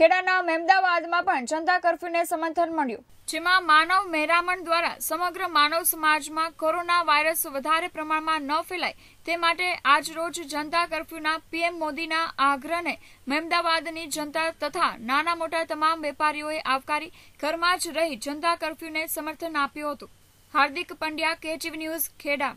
ખેડાના મહેમદાવાદમાં પણ જનતા કર્ફ્યુને સમર્થન મળ્યું જેમાં માનવ મહેરામણ દ્વારા સમગ્ર માનવ સમાજમાં કોરોના વાયરસ વધારે પ્રમાણમાં ન ફેલાય તે માટે આજરોજ જનતા કર્ફ્યુના પીએમ મોદીના આગ્રહને મહેમદાવાદની જનતા તથા નાના મોટા તમામ વેપારીઓએ આવકારી ઘરમાં જ રહી જનતા કર્ફ્યુને સમર્થન આપ્યું હતું હાર્દિક પંડ્યા કેજીવી ન્યૂઝ ખેડા